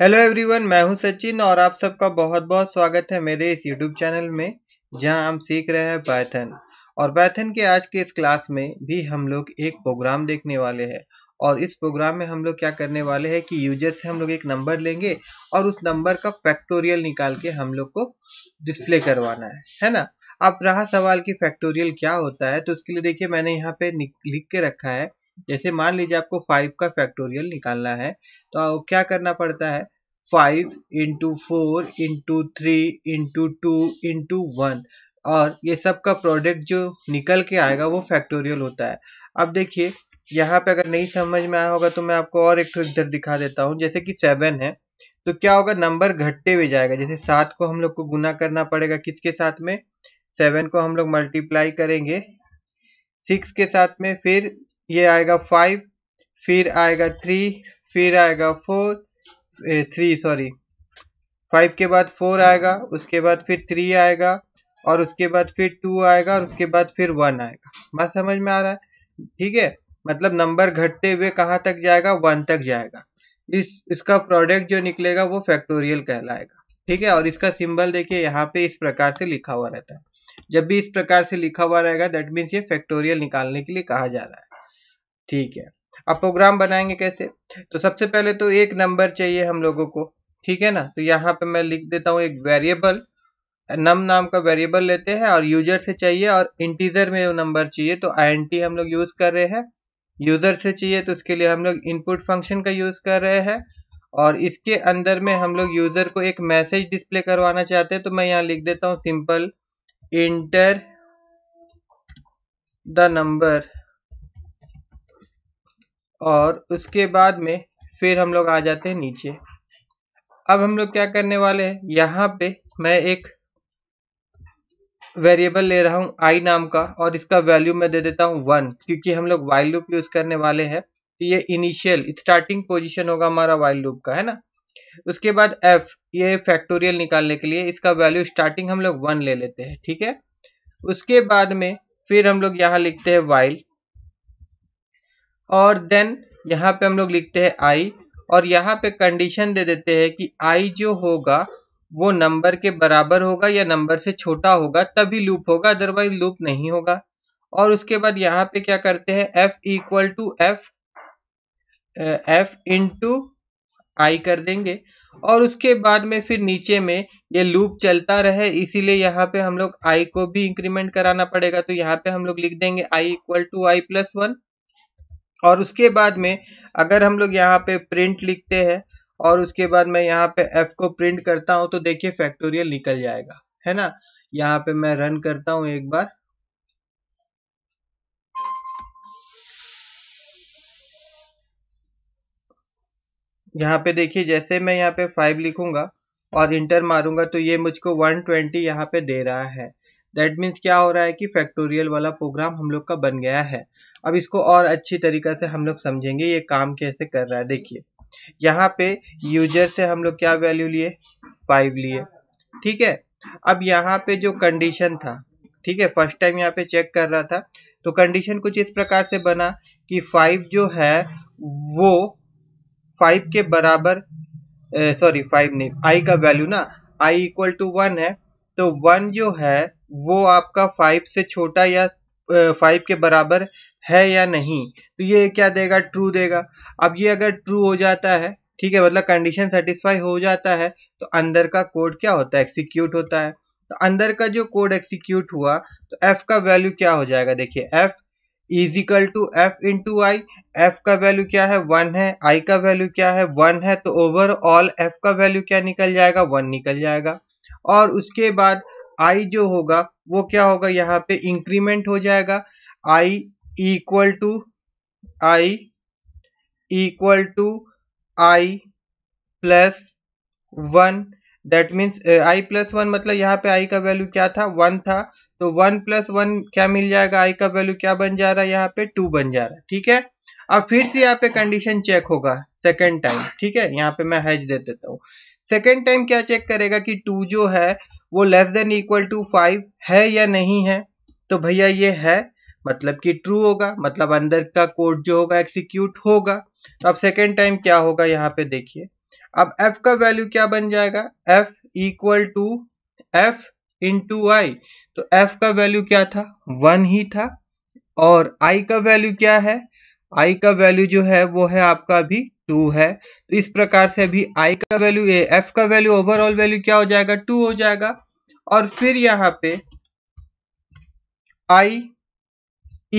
hello everyone मैं हूं सचिन और आप सबका बहुत बहुत स्वागत है मेरे इस यूट्यूब चैनल में जहां हम सीख रहे हैं पैथन और पैथन के आज के इस क्लास में भी हम लोग एक प्रोग्राम देखने वाले हैं और इस प्रोग्राम में हम लोग क्या करने वाले हैं कि यूजर से हम लोग एक नंबर लेंगे और उस नंबर का फैक्टोरियल निकाल के हम लोग को डिस्प्ले करवाना है है ना अब रहा सवाल कि फैक्टोरियल क्या होता है तो उसके लिए देखिए मैंने यहाँ पे लिख के रखा है जैसे मान लीजिए आपको फाइव का फैक्टोरियल निकालना है तो क्या करना पड़ता है five into four into three into two into one और ये सब का प्रोडक्ट जो निकल के आएगा वो फैक्टोरियल होता है अब देखिए यहाँ पे अगर नहीं समझ में आया होगा तो मैं आपको और एक इधर दिखा देता हूँ जैसे कि सेवन है तो क्या होगा नंबर घटते हुए जाएगा जैसे सात को हम लोग को गुना करना पड़ेगा किसके साथ में सेवन को हम लोग मल्टीप्लाई करेंगे सिक्स के साथ में फिर ये आएगा फाइव फिर आएगा थ्री फिर आएगा फोर थ्री सॉरी फाइव के बाद फोर आएगा उसके बाद फिर थ्री आएगा और उसके बाद फिर टू आएगा और उसके बाद फिर वन आएगा बात समझ में आ रहा है ठीक है मतलब नंबर घटते हुए कहाँ तक जाएगा वन तक जाएगा इस इसका प्रोडक्ट जो निकलेगा वो फैक्टोरियल कहलाएगा ठीक है और इसका सिंबल देखिए यहाँ पे इस प्रकार से लिखा हुआ रहता है जब भी इस प्रकार से लिखा हुआ रहेगा दैट मीन्स ये फैक्टोरियल निकालने के लिए कहा जा रहा है ठीक है अब प्रोग्राम बनाएंगे कैसे तो सबसे पहले तो एक नंबर चाहिए हम लोगों को ठीक है ना तो यहाँ पे मैं लिख देता हूँ एक वेरिएबल नम नाम का वेरिएबल लेते हैं और यूजर से चाहिए और इंटीजर में नंबर चाहिए तो आई हम लोग यूज कर रहे हैं यूजर से चाहिए तो उसके लिए हम लोग इनपुट फंक्शन का यूज कर रहे हैं और इसके अंदर में हम लोग यूजर को एक मैसेज डिस्प्ले करवाना चाहते हैं तो मैं यहाँ लिख देता हूँ सिंपल इंटर द नंबर और उसके बाद में फिर हम लोग आ जाते हैं नीचे अब हम लोग क्या करने वाले हैं यहाँ पे मैं एक वेरिएबल ले रहा हूँ आई नाम का और इसका वैल्यू मैं दे देता हूँ वन क्योंकि हम लोग वाइल लूप यूज करने वाले हैं तो ये इनिशियल स्टार्टिंग पोजीशन होगा हमारा वाइल लूप का है ना उसके बाद एफ ये फैक्टोरियल निकालने के लिए इसका वैल्यू स्टार्टिंग हम लोग वन ले लेते हैं ठीक है उसके बाद में फिर हम लोग यहाँ लिखते हैं वाइल और देन यहाँ पे हम लोग लिखते हैं आई और यहाँ पे कंडीशन दे देते हैं कि आई जो होगा वो नंबर के बराबर होगा या नंबर से छोटा होगा तभी लूप होगा अदरवाइज लूप नहीं होगा और उसके बाद यहाँ पे क्या करते हैं F equal to F F into I कर देंगे और उसके बाद में फिर नीचे में ये लूप चलता रहे इसीलिए यहाँ पे हम लोग आई को भी इंक्रीमेंट कराना पड़ेगा तो यहाँ पे हम लोग लिख देंगे I equal to I plus one और उसके बाद में अगर हम लोग यहाँ पे प्रिंट लिखते हैं और उसके बाद मैं यहाँ पे एफ को प्रिंट करता हूँ तो देखिए फैक्टोरियल निकल जाएगा है ना यहाँ पे मैं रन करता हूँ एक बार यहाँ पे देखिए जैसे मैं यहाँ पे फाइव लिखूंगा और इंटर मारूंगा तो ये मुझको 120 यहाँ पे दे रहा है दैट मीन्स क्या हो रहा है कि फैक्टोरियल वाला प्रोग्राम हम लोग का बन गया है अब इसको और अच्छी तरीका से हम लोग समझेंगे ये काम कैसे कर रहा है देखिए यहाँ पे यूजर से हम लोग क्या वैल्यू लिए फाइव लिए ठीक है अब यहाँ पे जो कंडीशन था ठीक है फर्स्ट टाइम यहाँ पे चेक कर रहा था तो कंडीशन कुछ इस प्रकार से बना कि फाइव जो है वो फाइव के बराबर सॉरी फाइव नहीं आई का वैल्यू ना आई इक्वल टू वन है तो वन जो है वो आपका फाइव से छोटा या फाइव के बराबर है या नहीं तो ये क्या देगा ट्रू देगा अब ये अगर ट्रू हो जाता है ठीक है मतलब कंडीशन सेटिस्फाई हो जाता है तो अंदर का कोड क्या होता है एक्सिक्यूट होता है तो अंदर का जो कोड एक्सिक्यूट हुआ तो एफ का वैल्यू क्या हो जाएगा देखिए F equal to F into I F का वैल्यू क्या है वन है आई का वैल्यू क्या है वन है तो ओवरऑल एफ का वैल्यू क्या निकल जाएगा वन निकल जाएगा और उसके बाद आई जो होगा वो क्या होगा यहाँ पे इंक्रीमेंट हो जाएगा I equal to I equal to I plus one that means I plus one मतलब यहाँ पे आई का वैल्यू क्या था वन था तो वन प्लस वन क्या मिल जाएगा आई का वैल्यू क्या बन जा रहा है यहाँ पे टू बन जा रहा है ठीक है अब फिर से यहाँ पे कंडीशन चेक होगा सेकेंड टाइम ठीक है यहाँ पे मैं हैज दे देता हूँ सेकेंड टाइम क्या चेक करेगा कि टू जो है वो less than equal to five है या नहीं है तो भैया ये है मतलब कि ट्रू होगा मतलब अंदर का कोड जो होगा एक्सिक्यूट होगा तो अब सेकेंड टाइम क्या होगा यहाँ पे देखिए अब f का वैल्यू क्या बन जाएगा f equal to f to I तो f का वैल्यू क्या था वन ही था और i का वैल्यू क्या है i का वैल्यू जो है वो है आपका अभी टू है तो इस प्रकार से भी आई का वैल्यू ए एफ का वैल्यू ओवरऑल वैल्यू क्या हो जाएगा टू हो जाएगा और फिर यहाँ पे I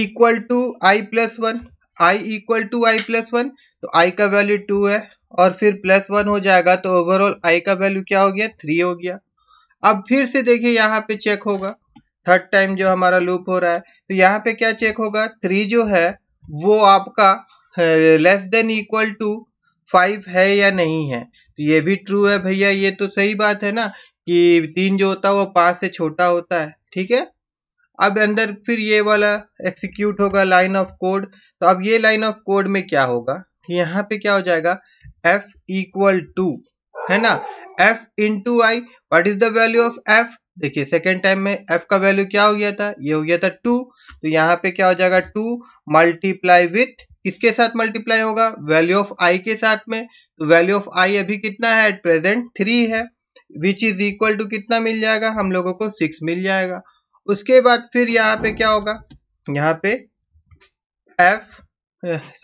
equal to I plus one I equal to I plus one तो आई का वैल्यू टू है और फिर प्लस वन हो जाएगा तो ओवरऑल आई का वैल्यू क्या हो गया थ्री हो गया अब फिर से देखिए यहाँ पे चेक होगा थर्ड टाइम जो हमारा लूप हो रहा है तो यहाँ पे क्या चेक होगा थ्री जो है वो आपका less than equal to five है या नहीं है तो ये भी ट्रू है भैया ये तो सही बात है ना कि तीन जो होता है वो पांच से छोटा होता है ठीक है अब अंदर फिर ये वाला एक्सिक्यूट होगा लाइन ऑफ कोड तो अब ये लाइन ऑफ कोड में क्या होगा यहाँ पे क्या हो जाएगा एफ इक्वल टू है ना F to I what is the value of F देखिए सेकेंड टाइम में एफ का वैल्यू क्या हो गया था ये हो गया था टू तो यहाँ पे क्या हो जाएगा टू मल्टीप्लाई विथ किसके साथ मल्टीप्लाई होगा वैल्यू ऑफ आई के साथ में तो वैल्यू ऑफ आई अभी कितना है एट प्रेजेंट थ्री है विच इज इक्वल टू कितना मिल जाएगा हम लोगों को सिक्स मिल जाएगा उसके बाद फिर यहाँ पे क्या होगा यहाँ पे एफ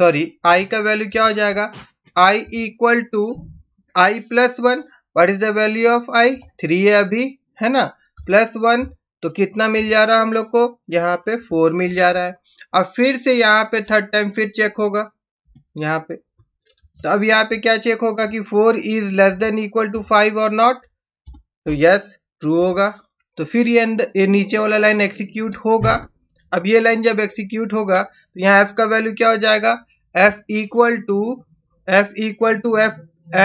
सॉरी आई का वैल्यू क्या हो जाएगा I equal to I plus one what is the value of I three है अभी है ना प्लस वन तो कितना मिल जा रहा है हम लोग को यहाँ पे फोर मिल जा रहा है अब फिर से यहाँ पे थर्ड टाइम फिर चेक होगा यहाँ पे तो अब यहाँ पे क्या चेक होगा कि four is less than equal to five और नॉट तो यस ट्रू होगा तो फिर ये ये नीचे वाला लाइन एक्सिक्यूट होगा अब ये लाइन जब एक्सिक्यूट होगा तो यहाँ एफ का वैल्यू क्या हो जाएगा F equal to F equal to F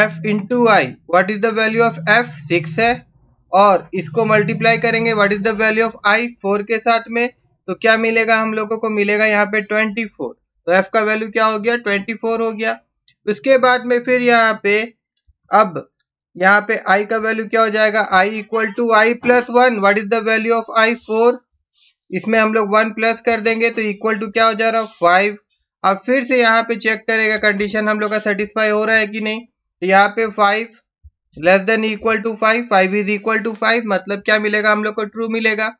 F into I what is the value of F six है और इसको मल्टीप्लाई करेंगे what is the value of I four के साथ में तो क्या मिलेगा हम लोगों को मिलेगा यहाँ पे ट्वेंटी फोर तो एफ का वैल्यू क्या हो गया ट्वेंटी फोर हो गया उसके बाद में फिर यहाँ पे अब यहाँ पे आई का वैल्यू क्या हो जाएगा I equal to I plus one what is the value of I four इसमें हम लोग वन प्लस कर देंगे तो इक्वल टू क्या हो जा रहा है फाइव अब फिर से यहाँ पे चेक करेगा कंडीशन हम लोग का सेटिस्फाई हो रहा है कि नहीं तो यहाँ पे five less than equal to five five is equal to five मतलब क्या मिलेगा हम लोग को ट्रू मिलेगा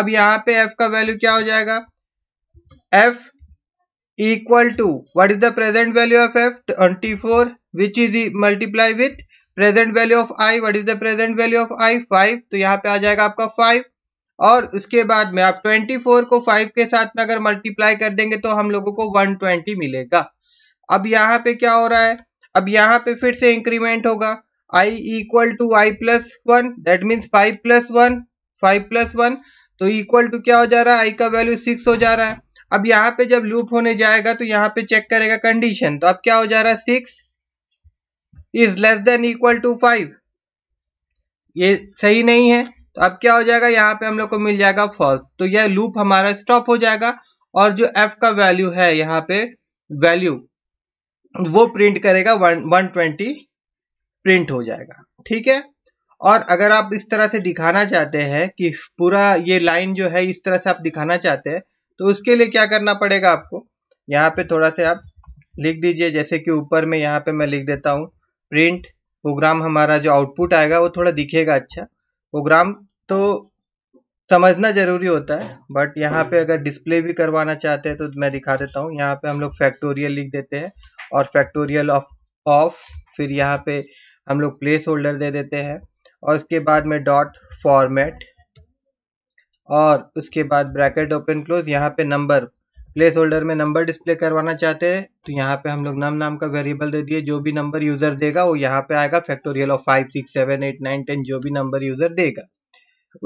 अब यहां पे एफ का वैल्यू क्या हो जाएगा F equal to what is the present value of F twenty four which is multiply with present value of I what is the present value of I five तो यहाँ पे आ जाएगा आपका फाइव और उसके बाद में आप ट्वेंटी फोर को फाइव के साथ में अगर मल्टीप्लाई कर देंगे तो हम लोगों को वन ट्वेंटी मिलेगा अब यहाँ पे क्या हो रहा है अब यहां पे फिर से इंक्रीमेंट होगा I equal to I plus one that means five plus one five plus one तो इक्वल टू क्या हो जा रहा है आई का वैल्यू सिक्स हो जा रहा है अब यहाँ पे जब लूप होने जाएगा तो यहाँ पे चेक करेगा कंडीशन तो अब क्या हो जा रहा है six is less than equal to five ये सही नहीं है तो अब क्या हो जाएगा यहाँ पे हम लोग को मिल जाएगा फॉल्स तो यह लूप हमारा स्टॉप हो जाएगा और जो एफ का वैल्यू है यहाँ पे वैल्यू वो प्रिंट करेगा वन वन ट्वेंटी प्रिंट हो जाएगा ठीक है और अगर आप इस तरह से दिखाना चाहते हैं कि पूरा ये लाइन जो है इस तरह से आप दिखाना चाहते हैं तो उसके लिए क्या करना पड़ेगा आपको यहाँ पे थोड़ा सा आप लिख दीजिए जैसे कि ऊपर में यहाँ पे मैं लिख देता हूँ प्रिंट प्रोग्राम हमारा जो आउटपुट आएगा वो थोड़ा दिखेगा अच्छा प्रोग्राम तो समझना जरूरी होता है बट यहाँ पे अगर डिस्प्ले भी करवाना चाहते हैं तो मैं दिखा देता हूँ यहाँ पे हम लोग फैक्टोरियल लिख देते हैं और फैक्टोरियल ऑफ ऑफ फिर यहाँ पे हम लोग प्लेस होल्डर दे देते हैं और उसके बाद में डॉट फॉर्मेट और उसके बाद ब्रैकेट ओपन क्लोज यहाँ पे नंबर प्लेस होल्डर में नंबर डिस्प्ले करवाना चाहते हैं तो यहाँ पे हम लोग नम नाम का वेरिएबल दे दिए जो भी नंबर यूजर देगा वो यहाँ पे आएगा factorial of five six seven eight nine ten जो भी नंबर यूजर देगा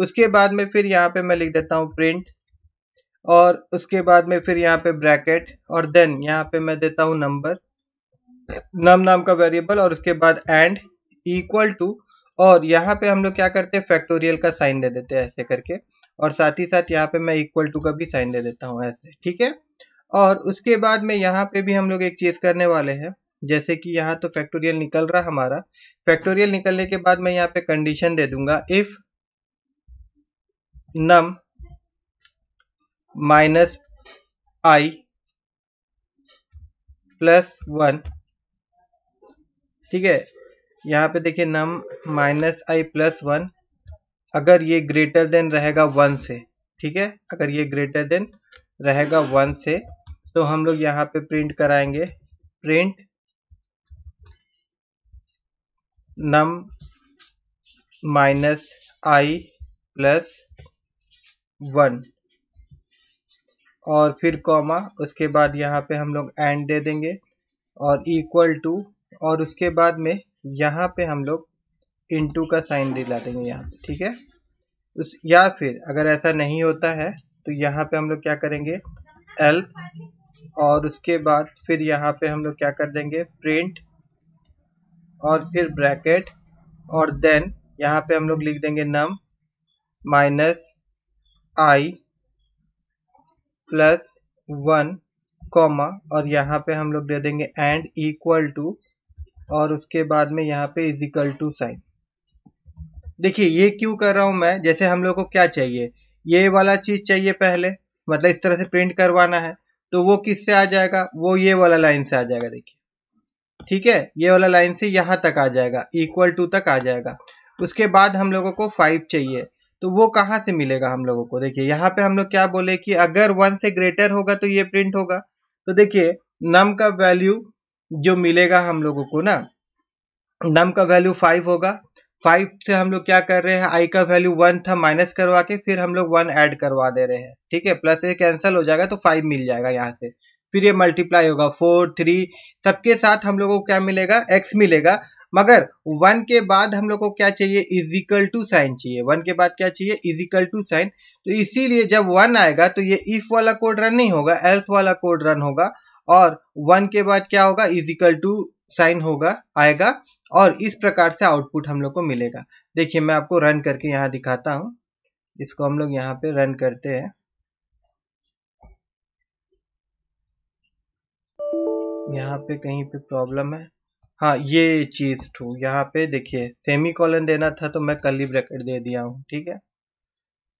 उसके बाद में फिर यहाँ पे मैं लिख देता हूँ प्रिंट और उसके बाद में फिर यहाँ पे ब्रैकेट और देन यहाँ पे मैं देता हूँ नंबर नम नाम का वेरिएबल और उसके बाद एंड इक्वल टू और यहाँ पे हम लोग क्या करते हैं फैक्टोरियल का साइन दे देते हैं ऐसे करके और साथ ही साथ यहाँ पे मैं इक्वल टू का भी साइन दे देता हूँ ऐसे ठीक है और उसके बाद में यहाँ पे भी हम लोग एक चीज करने वाले हैं जैसे कि यहाँ तो फैक्टोरियल निकल रहा हमारा फैक्टोरियल निकलने के बाद मैं यहाँ पे कंडीशन दे दूंगा if num minus I plus one ठीक है यहाँ पे देखिए num minus I plus one अगर ये ग्रेटर देन रहेगा वन से ठीक है अगर ये ग्रेटर देन रहेगा वन से तो हम लोग यहाँ पे प्रिंट कराएंगे print num minus I plus one और फिर कॉमा उसके बाद यहाँ पे हम लोग एंड दे देंगे और इक्वल टू और उसके बाद में यहाँ पे हम लोग इनटू का साइन दिला देंगे यहाँ पे ठीक है उस या फिर अगर ऐसा नहीं होता है तो यहाँ पे हम लोग क्या करेंगे एल्स और उसके बाद फिर यहाँ पे हम लोग क्या कर देंगे प्रिंट और फिर ब्रैकेट और देन यहाँ पे हम लोग लिख देंगे num minus I plus one comma और यहाँ पे हम लोग दे देंगे एंड इक्वल टू और उसके बाद में यहाँ पे इज इक्वल टू साइन देखिए ये क्यों कर रहा हूं मैं जैसे हम लोग को क्या चाहिए ये वाला चीज चाहिए पहले मतलब इस तरह से प्रिंट करवाना है तो वो किससे आ जाएगा वो ये वाला लाइन से आ जाएगा देखिए ठीक है ये वाला लाइन से यहां तक आ जाएगा इक्वल टू तक आ जाएगा उसके बाद हम लोगों को फाइव चाहिए तो वो कहां से मिलेगा हम लोगों को देखिए यहाँ पे हम लोग क्या बोले कि अगर वन से ग्रेटर होगा तो ये प्रिंट होगा तो देखिए नम का वैल्यू जो मिलेगा हम लोगों को ना नम का वैल्यू फाइव होगा फाइव से हम लोग क्या कर रहे हैं आई का वैल्यू वन था माइनस करवा के फिर हम लोग वन ऐड करवा दे रहे हैं ठीक है प्लस ये कैंसिल हो जाएगा तो फाइव मिल जाएगा यहाँ से फिर ये मल्टीप्लाई होगा फोर थ्री सबके साथ हम लोगों को क्या मिलेगा एक्स मिलेगा मगर वन के बाद हम लोग को क्या चाहिए इजिकल टू साइन चाहिए वन के बाद क्या चाहिए इजिकल टू साइन तो इसीलिए जब वन आएगा तो ये इफ वाला कोड रन नहीं होगा एल्स वाला कोड रन होगा और वन के बाद क्या होगा इज इक्वल टू साइन होगा आएगा और इस प्रकार से आउटपुट हम लोग को मिलेगा देखिए मैं आपको रन करके यहाँ दिखाता हूं इसको हम लोग यहाँ पे रन करते हैं यहाँ पे कहीं पे प्रॉब्लम है हाँ ये चीज टू यहाँ पे देखिए सेमी कॉलन देना था तो मैं कल ही ब्रैकेट दे दिया हूं ठीक है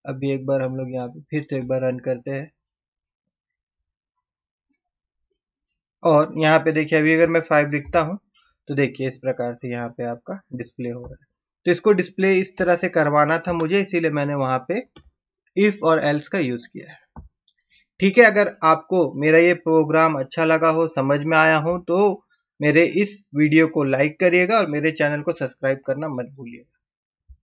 अभी एक बार हम लोग यहाँ पे फिर से एक बार रन करते हैं और यहाँ पे देखिए अभी अगर मैं फाइव लिखता हूँ तो देखिए इस प्रकार से यहाँ पे आपका डिस्प्ले हो रहा है तो इसको डिस्प्ले इस तरह से करवाना था मुझे इसीलिए मैंने वहां पे इफ और एल्स का यूज किया है ठीक है अगर आपको मेरा ये प्रोग्राम अच्छा लगा हो समझ में आया हो तो मेरे इस वीडियो को लाइक करिएगा और मेरे चैनल को सब्सक्राइब करना मत भूलिएगा